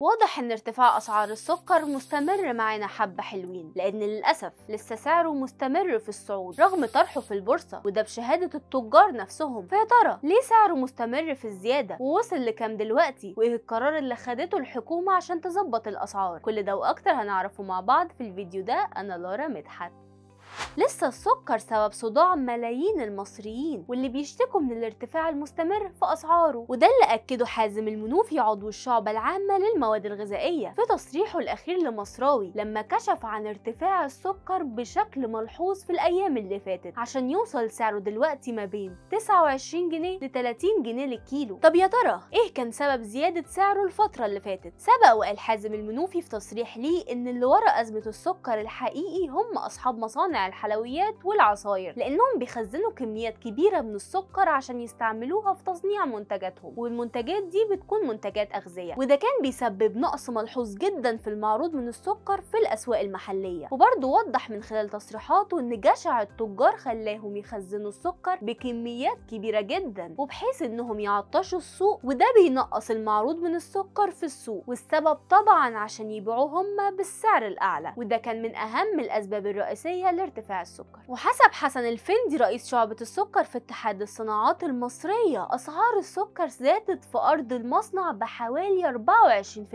واضح ان ارتفاع اسعار السكر مستمر معانا حبه حلوين لان للاسف لسه سعره مستمر في الصعود رغم طرحه في البورصه وده بشهاده التجار نفسهم فيا ترى ليه سعره مستمر في الزياده ووصل لكام دلوقتي وايه القرار اللي خدته الحكومه عشان تظبط الاسعار كل ده واكتر هنعرفه مع بعض في الفيديو ده انا لارا مدحت لسه السكر سبب صداع ملايين المصريين واللي بيشتكوا من الارتفاع المستمر في أسعاره وده اللي أكده حازم المنوفي عضو الشعبة العامة للمواد الغذائية في تصريحه الأخير لمصراوي لما كشف عن ارتفاع السكر بشكل ملحوظ في الأيام اللي فاتت عشان يوصل سعره دلوقتي ما بين 29 جنيه ل 30 جنيه للكيلو طب يا ترى إيه كان سبب زيادة سعره الفترة اللي فاتت سبق وقال حازم المنوفي في تصريح ليه إن اللي ورا أزمة السكر الحقيقي هم أصحاب مصانع الحلويات الحلويات والعصاير لانهم بيخزنوا كميات كبيره من السكر عشان يستعملوها في تصنيع منتجاتهم والمنتجات دي بتكون منتجات اغذيه وده كان بيسبب نقص ملحوظ جدا في المعروض من السكر في الاسواق المحليه وبرده وضح من خلال تصريحاته ان جشع التجار خلاهم يخزنوا السكر بكميات كبيره جدا وبحيث انهم يعطشوا السوق وده بينقص المعروض من السكر في السوق والسبب طبعا عشان يبيعوه هما بالسعر الاعلى وده كان من اهم الاسباب الرئيسيه لارتفاع السكر وحسب حسن الفندي رئيس شعبة السكر في اتحاد الصناعات المصرية أسعار السكر زادت في أرض المصنع بحوالي 24%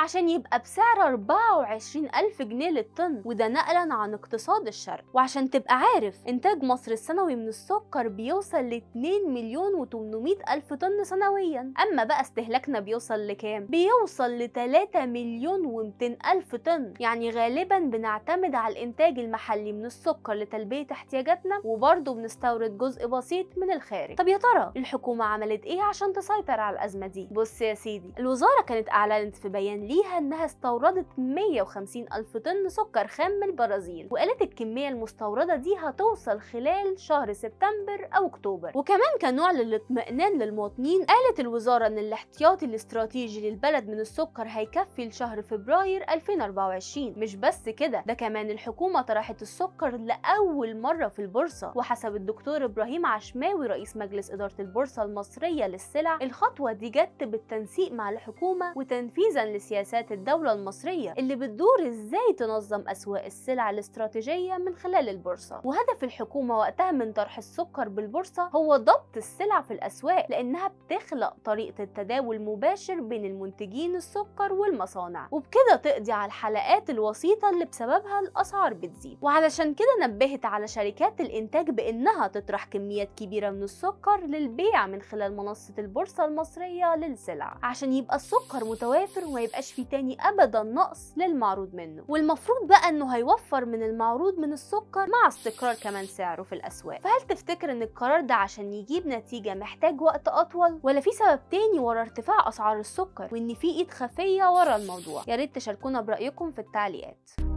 عشان يبقى بسعر 24 ألف جنيه للطن وده نقلا عن اقتصاد الشرق وعشان تبقى عارف إنتاج مصر السنوي من السكر بيوصل ل 2 مليون و 800 ألف طن سنويا أما بقى استهلاكنا بيوصل لكام؟ بيوصل ل 3 مليون و 200 ألف طن يعني غالبا بنعتمد على الإنتاج المحلي من السكر السكر لتلبية احتياجاتنا وبرضه بنستورد جزء بسيط من الخارج طب يا ترى الحكومة عملت ايه عشان تسيطر على الأزمة دي بص يا سيدي الوزارة كانت أعلنت في بيان ليها إنها استوردت 150 ألف طن سكر خام من البرازيل وقالت الكمية المستوردة دي هتوصل خلال شهر سبتمبر أو أكتوبر وكمان كنوع للاطمئنان للمواطنين قالت الوزارة إن الاحتياطي الاستراتيجي للبلد من السكر هيكفي لشهر فبراير 2024 مش بس كده ده كمان الحكومة طرحت السكر لأول مرة في البورصة وحسب الدكتور إبراهيم عشماوي رئيس مجلس إدارة البورصة المصرية للسلع الخطوة دي جت بالتنسيق مع الحكومة وتنفيذا لسياسات الدولة المصرية اللي بتدور إزاي تنظم أسواق السلع الاستراتيجية من خلال البورصة وهدف الحكومة وقتها من طرح السكر بالبورصة هو ضبط السلع في الأسواق لأنها بتخلق طريقة التداول مباشر بين المنتجين السكر والمصانع وبكده تقضي على الحلقات الوسيطة اللي بسببها الأسعار بتزيد وعلشان كده نبهت على شركات الإنتاج بإنها تطرح كميات كبيرة من السكر للبيع من خلال منصة البورصة المصرية للسلع عشان يبقى السكر متوافر وما يبقاش فيه تاني أبدا نقص للمعروض منه والمفروض بقى إنه هيوفر من المعروض من السكر مع استقرار كمان سعره في الأسواق فهل تفتكر إن القرار ده عشان يجيب نتيجة محتاج وقت أطول ولا في سبب تاني ورا ارتفاع أسعار السكر وإن في إيد خفية ورا الموضوع يا ريت تشاركونا برأيكم في التعليقات